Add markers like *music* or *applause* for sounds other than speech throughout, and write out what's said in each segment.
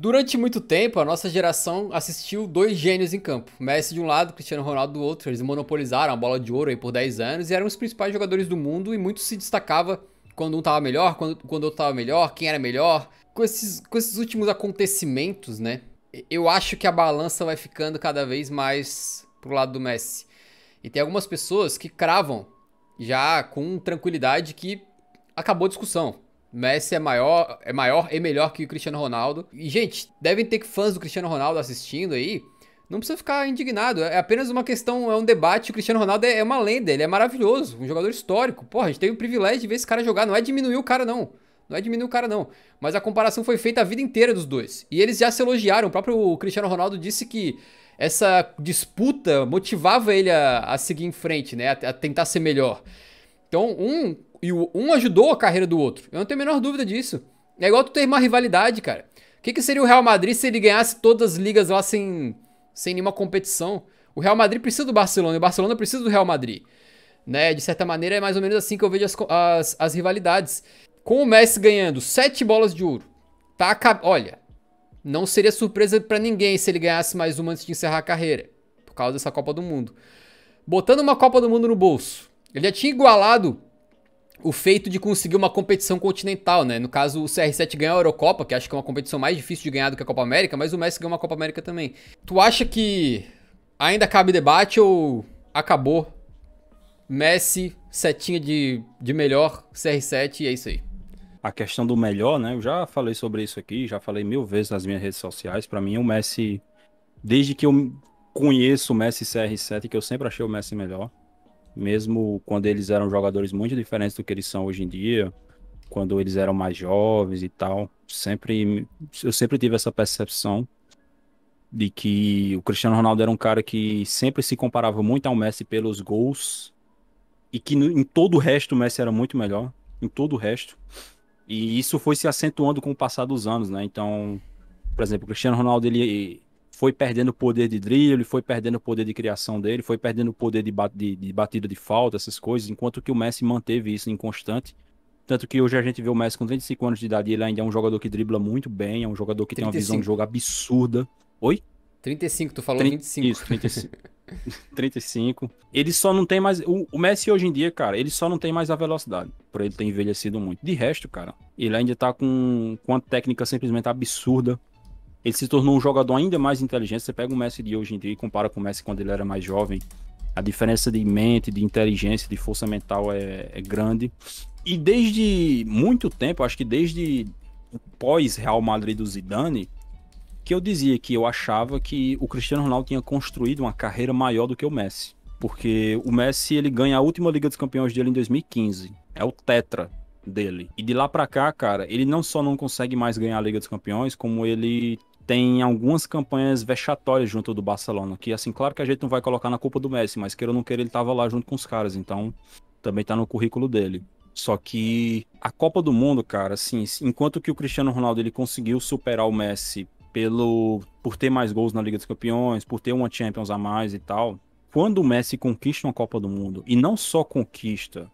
Durante muito tempo, a nossa geração assistiu dois gênios em campo. Messi de um lado, Cristiano Ronaldo do outro. Eles monopolizaram a bola de ouro aí por 10 anos e eram os principais jogadores do mundo e muito se destacava quando um estava melhor, quando, quando outro estava melhor, quem era melhor. Com esses, com esses últimos acontecimentos, né? Eu acho que a balança vai ficando cada vez mais pro lado do Messi. E tem algumas pessoas que cravam já com tranquilidade que acabou a discussão. Messi é maior, é maior e melhor que o Cristiano Ronaldo. E, gente, devem ter fãs do Cristiano Ronaldo assistindo aí. Não precisa ficar indignado. É apenas uma questão, é um debate. O Cristiano Ronaldo é, é uma lenda, ele é maravilhoso, um jogador histórico. Porra, a gente teve o privilégio de ver esse cara jogar. Não é diminuir o cara, não. Não é diminuir o cara, não. Mas a comparação foi feita a vida inteira dos dois. E eles já se elogiaram. O próprio Cristiano Ronaldo disse que essa disputa motivava ele a, a seguir em frente, né? a, a tentar ser melhor. Então, um e o, um ajudou a carreira do outro. Eu não tenho a menor dúvida disso. É igual tu ter uma rivalidade, cara. O que, que seria o Real Madrid se ele ganhasse todas as ligas lá sem, sem nenhuma competição? O Real Madrid precisa do Barcelona e o Barcelona precisa do Real Madrid. Né? De certa maneira, é mais ou menos assim que eu vejo as, as, as rivalidades. Com o Messi ganhando sete bolas de ouro, tá? Olha, não seria surpresa para ninguém se ele ganhasse mais uma antes de encerrar a carreira, por causa dessa Copa do Mundo. Botando uma Copa do Mundo no bolso, ele já tinha igualado o feito de conseguir uma competição continental, né? No caso, o CR7 ganhou a Eurocopa, que acho que é uma competição mais difícil de ganhar do que a Copa América, mas o Messi ganhou uma Copa América também. Tu acha que ainda cabe debate ou acabou? Messi, setinha de, de melhor, CR7 e é isso aí. A questão do melhor, né? Eu já falei sobre isso aqui, já falei mil vezes nas minhas redes sociais. Para mim, o Messi, desde que eu conheço o Messi CR7, que eu sempre achei o Messi melhor mesmo quando eles eram jogadores muito diferentes do que eles são hoje em dia, quando eles eram mais jovens e tal, sempre eu sempre tive essa percepção de que o Cristiano Ronaldo era um cara que sempre se comparava muito ao Messi pelos gols e que em todo o resto o Messi era muito melhor, em todo o resto. E isso foi se acentuando com o passar dos anos, né? Então, por exemplo, o Cristiano Ronaldo ele foi perdendo o poder de drible, foi perdendo o poder de criação dele, foi perdendo o poder de, de, de batida de falta, essas coisas, enquanto que o Messi manteve isso inconstante. Tanto que hoje a gente vê o Messi com 35 anos de idade, ele ainda é um jogador que dribla muito bem, é um jogador que 35. tem uma visão de jogo absurda. Oi? 35, tu falou 30, 25. Isso, 35. 35. *laughs* Ele só não tem mais. O, o, Messi hoje em dia, cara, ele só não tem mais a velocidade. Por ele ter envelhecido muito. De resto, cara, ele ainda tá com, com uma técnica simplesmente absurda. Ele se tornou um jogador ainda mais inteligente. Você pega o Messi de hoje em dia e compara com o Messi quando ele era mais jovem. A diferença de mente, de inteligência, de força mental é, é grande. E desde muito tempo, acho que desde o pós-Real Madrid do Zidane, que eu dizia que eu achava que o Cristiano Ronaldo tinha construído uma carreira maior do que o Messi. Porque o Messi ele ganha a última Liga dos Campeões dele em 2015. É o tetra dele. E de lá para cá, cara, ele não só não consegue mais ganhar a Liga dos Campeões, como ele tem algumas campanhas vexatórias junto do Barcelona, que assim, claro que a gente não vai colocar na culpa do Messi, mas queira ou não queira, ele tava lá junto com os caras, então também tá no currículo dele. Só que a Copa do Mundo, cara, assim, enquanto que o Cristiano Ronaldo ele conseguiu superar o Messi pelo por ter mais gols na Liga dos Campeões, por ter uma Champions a mais e tal, quando o Messi conquista uma Copa do Mundo e não só conquista,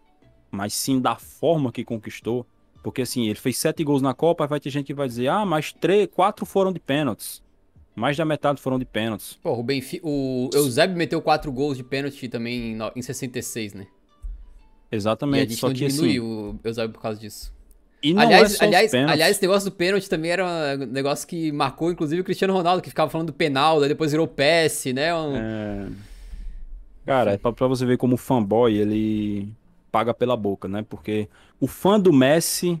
mas sim da forma que conquistou, porque assim, ele fez sete gols na Copa, vai ter gente que vai dizer, ah, mas três, quatro foram de pênaltis. Mais da metade foram de pênaltis. Pô, o Benfica, o Eusébio meteu quatro gols de pênalti também em 66, né? Exatamente. E a gente só não que diminuiu assim, o Eusébio por causa disso. E não aliás, é aliás, aliás, esse negócio do pênalti também era um negócio que marcou, inclusive, o Cristiano Ronaldo, que ficava falando do penal, daí depois virou PS, né? Um... É... Cara, é pra, pra, você ver como o fanboy, ele paga pela boca, né? Porque o fã do Messi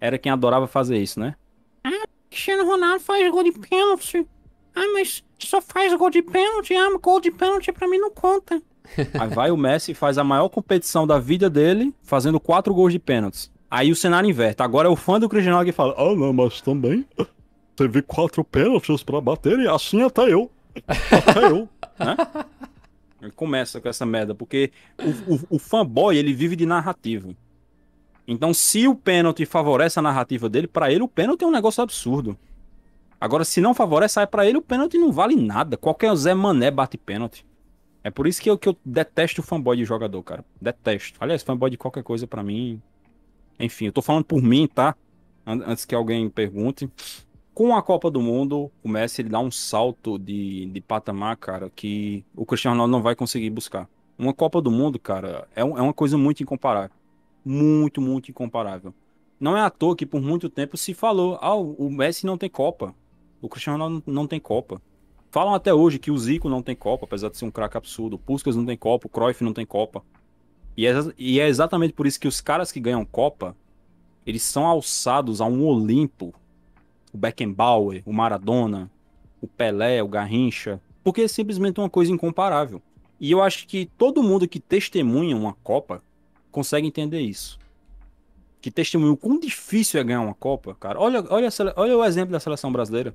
era quem adorava fazer isso, né? Ah, Cristiano Ronaldo faz gol de pênalti. Ah, mas só faz gol de pênalti. Ah, gol de pênalti é pra mim não conta. *laughs* Aí vai o Messi e faz a maior competição da vida dele, fazendo quatro gols de pênaltis. Aí o cenário inverte. Agora é o fã do Cristiano que fala: Ah, não, mas também teve quatro pênaltis pra bater e assim até eu. Até eu. *laughs* né? Ele começa com essa merda, porque o, o, o fanboy ele vive de narrativa. Então, se o pênalti favorece a narrativa dele, para ele o pênalti é um negócio absurdo. Agora, se não favorece, aí para ele o pênalti não vale nada. Qualquer Zé Mané bate pênalti. É por isso que eu, que eu detesto o fanboy de jogador, cara. Detesto. Aliás, fanboy de qualquer coisa para mim. Enfim, eu tô falando por mim, tá? Antes que alguém pergunte com a Copa do Mundo, o Messi ele dá um salto de, de patamar, cara, que o Cristiano Ronaldo não vai conseguir buscar. Uma Copa do Mundo, cara, é, é uma coisa muito incomparável. Muito, muito incomparável. Não é à toa que por muito tempo se falou: ah, o Messi não tem Copa. O Cristiano Ronaldo não tem Copa. Falam até hoje que o Zico não tem Copa, apesar de ser um craque absurdo. O Puskas não tem Copa, o Cruyff não tem Copa. E é, e é exatamente por isso que os caras que ganham Copa, eles são alçados a um Olimpo o Beckenbauer, o Maradona, o Pelé, o Garrincha, porque é simplesmente uma coisa incomparável. E eu acho que todo mundo que testemunha uma Copa consegue entender isso. Que testemunha o quão difícil é ganhar uma Copa, cara. Olha, olha, olha o exemplo da seleção brasileira.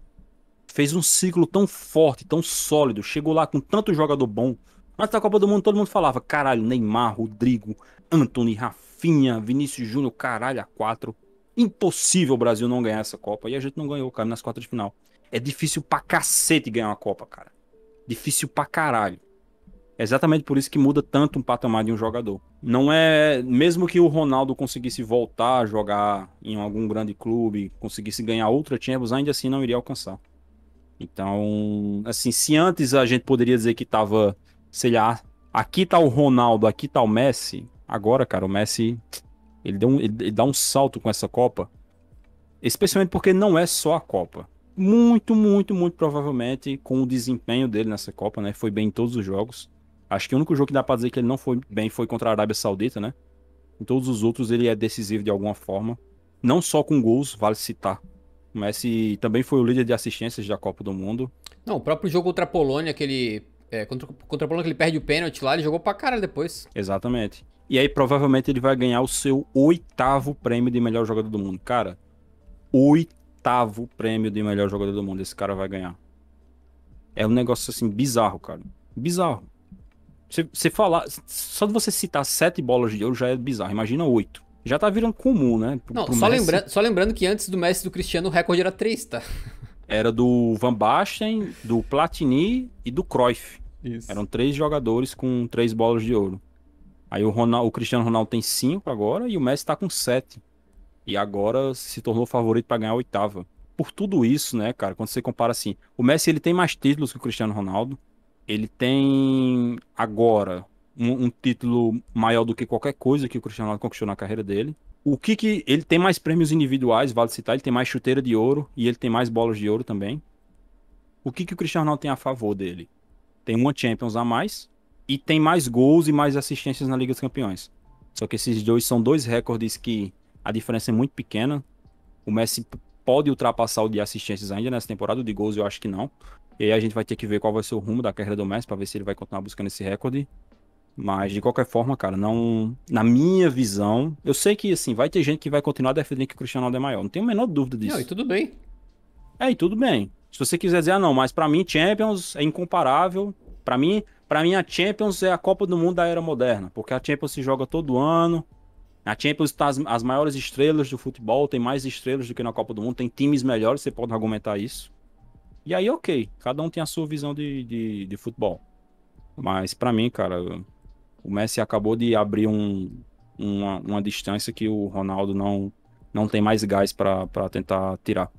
Fez um ciclo tão forte, tão sólido, chegou lá com tanto jogador bom. Antes da Copa do Mundo, todo mundo falava: caralho, Neymar, Rodrigo, Anthony, Rafinha, Vinícius Júnior, caralho, a quatro impossível o Brasil não ganhar essa Copa. E a gente não ganhou, cara, nas quartas de final. É difícil pra cacete ganhar uma Copa, cara. Difícil pra caralho. É exatamente por isso que muda tanto um patamar de um jogador. Não é. Mesmo que o Ronaldo conseguisse voltar a jogar em algum grande clube, conseguisse ganhar outra Champions, ainda assim não iria alcançar. Então, assim, se antes a gente poderia dizer que tava, sei lá, aqui tá o Ronaldo, aqui tá o Messi, agora, cara, o Messi ele, deu um, ele, ele dá um salto com essa Copa, especialmente porque não é só a Copa. Muito, muito, muito provavelmente com o desempenho dele nessa Copa, né? Foi bem em todos os jogos. Acho que o único jogo que dá pra dizer que ele não foi bem foi contra a Arábia Saudita, né? Em todos os outros ele é decisivo de alguma forma. Não só com gols, vale citar. O Messi também foi o líder de assistências da Copa do Mundo. Não, o próprio jogo contra a Polônia, que ele. É, contra, contra a Polônia que ele perde o pênalti lá, ele jogou pra cara depois. Exatamente. E aí provavelmente ele vai ganhar o seu oitavo prêmio de melhor jogador do mundo. Cara, oitavo prêmio de melhor jogador do mundo esse cara vai ganhar. É um negócio assim bizarro, cara. Bizarro. Você, falar, só de você citar sete bolas de ouro já é bizarro. Imagina oito. Já tá virando comum, né? Pro, Não, pro só, lembra só lembrando que antes do Messi do Cristiano o recorde era três, tá? Era do Van Basten, do Platini e do Cruyff. Isso. Eram três jogadores com três bolas de ouro. Aí o, Ronaldo, o Cristiano Ronaldo tem 5 agora e o Messi está com 7. E agora se tornou favorito para ganhar a oitava. Por tudo isso, né, cara, quando você compara assim, o Messi ele tem mais títulos que o Cristiano Ronaldo. Ele tem agora um, um título maior do que qualquer coisa que o Cristiano Ronaldo conquistou na carreira dele. O que que ele tem mais prêmios individuais, vale citar, ele tem mais chuteira de ouro e ele tem mais bolas de ouro também. O que que o Cristiano Ronaldo tem a favor dele? Tem uma Champions a mais, e tem mais gols e mais assistências na Liga dos Campeões. Só que esses dois são dois recordes que a diferença é muito pequena. O Messi pode ultrapassar o de assistências ainda nessa temporada, o de gols eu acho que não. E aí a gente vai ter que ver qual vai ser o rumo da carreira do Messi para ver se ele vai continuar buscando esse recorde. Mas de qualquer forma, cara, não, na minha visão, eu sei que assim, vai ter gente que vai continuar defendendo que o Cristiano Ronaldo é maior, não tenho a menor dúvida disso. Não, e tudo bem. É, e tudo bem. Se você quiser dizer, ah, não, mas para mim Champions é incomparável. Para mim, para mim, a Champions é a Copa do Mundo da era moderna, porque a Champions se joga todo ano. A Champions está as, as maiores estrelas do futebol, tem mais estrelas do que na Copa do Mundo, tem times melhores, você pode argumentar isso. E aí, ok, cada um tem a sua visão de, de, de futebol. Mas para mim, cara, o Messi acabou de abrir um, uma, uma distância que o Ronaldo não, não tem mais gás para tentar tirar.